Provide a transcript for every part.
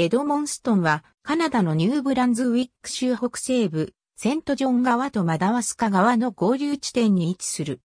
エドモンストンは、カナダのニューブランズウィック州北西部、セントジョン川とマダワスカ川の合流地点に位置する。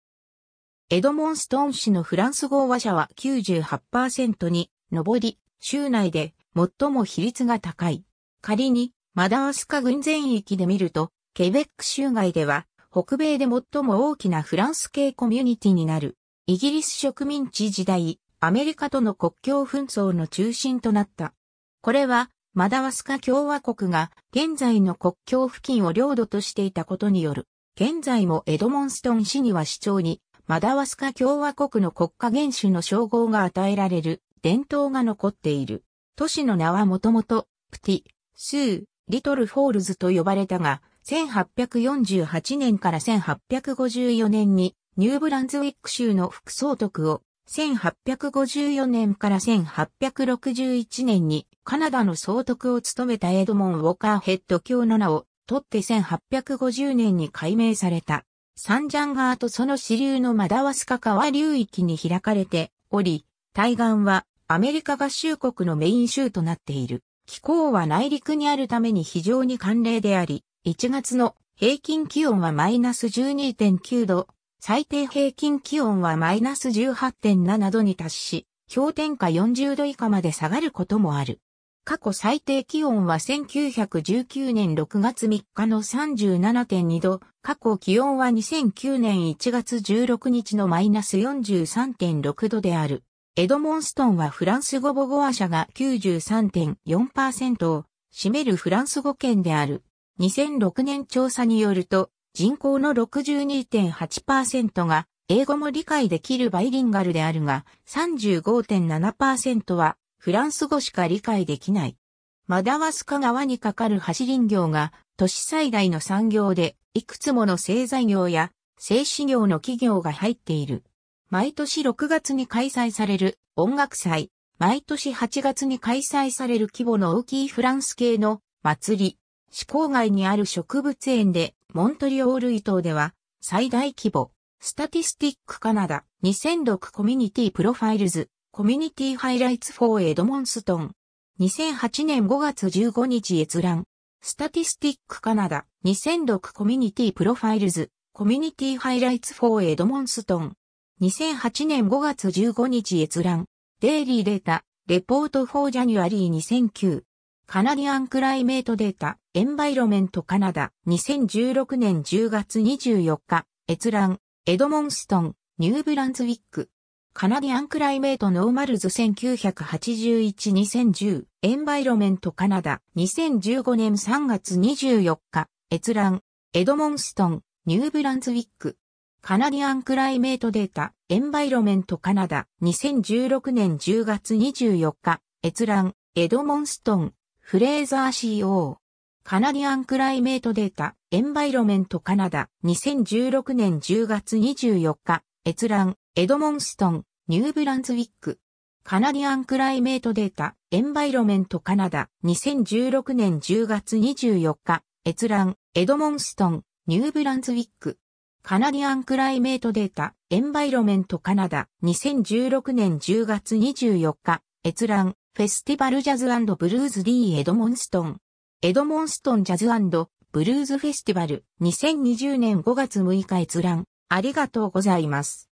エドモンストン市のフランス語話者は98%に上り、州内で最も比率が高い。仮に、マダワスカ郡全域で見ると、ケベック州外では、北米で最も大きなフランス系コミュニティになる。イギリス植民地時代、アメリカとの国境紛争の中心となった。これは、マダワスカ共和国が現在の国境付近を領土としていたことによる。現在もエドモンストン市には市長に、マダワスカ共和国の国家元首の称号が与えられる伝統が残っている。都市の名はもともと、プティ、スー、リトルフォールズと呼ばれたが、1848年から1854年にニューブランズウィック州の副総督を1854年から1861年にカナダの総督を務めたエドモン・ウォーカーヘッド教の名を取って1850年に改名されたサンジャン川とその支流のマダワスカ川流域に開かれており、対岸はアメリカ合衆国のメイン州となっている。気候は内陸にあるために非常に寒冷であり、1月の平均気温はマイナス12.9度、最低平均気温はマイナス18.7度に達し、氷点下40度以下まで下がることもある。過去最低気温は1919年6月3日の37.2度、過去気温は2009年1月16日のマイナス43.6度である。エドモンストンはフランス語母語話者が93.4%を占めるフランス語圏である。2006年調査によると、人口の62.8%が英語も理解できるバイリンガルであるが、35.7%はフランス語しか理解できない。マダワスカ川に架かる橋林業が都市最大の産業で、いくつもの製材業や製紙業の企業が入っている。毎年6月に開催される音楽祭、毎年8月に開催される規模の大きいフランス系の祭り、市郊外にある植物園でモントリオール伊島では、最大規模、スタティスティックカナダ2006コミュニティプロファイルズ、コミュニティハイライツ4エドモンストン、2008年5月15日閲覧、スタティスティックカナダ2006コミュニティプロファイルズ、コミュニティハイライツ4エドモンストン、2008年5月15日閲覧、デイリーデータ、レポート4ジャニュアリー2009。カナディアンクライメートデータ、エンバイロメントカナダ、2016年10月24日、閲覧、エドモンストン、ニューブランズウィック。カナディアンクライメートノーマルズ1981-2010、エンバイロメントカナダ、2015年3月24日、閲覧、エドモンストン、ニューブランズウィック。カナディアンクライメートデータ、エンバイロメントカナダ、2016年10月24日、閲覧、エドモンストン、フレーザー CO。カナディアンクライメートデータ、エンバイロメントカナダ、2016年10月24日、閲覧、エドモンストン、ニューブランズウィック。カナディアンクライメートデータ、エンバイロメントカナダ、2016年10月24日、閲覧、エドモンストン、ニューブランズウィック。カナディアンクライメートデータ、エンバイロメントカナダ、2016年10月24日、閲覧、フェスティバルジャズブルーズ D エドモンストン。エドモンストンジャズブルーズフェスティバル2020年5月6日閲覧。ありがとうございます。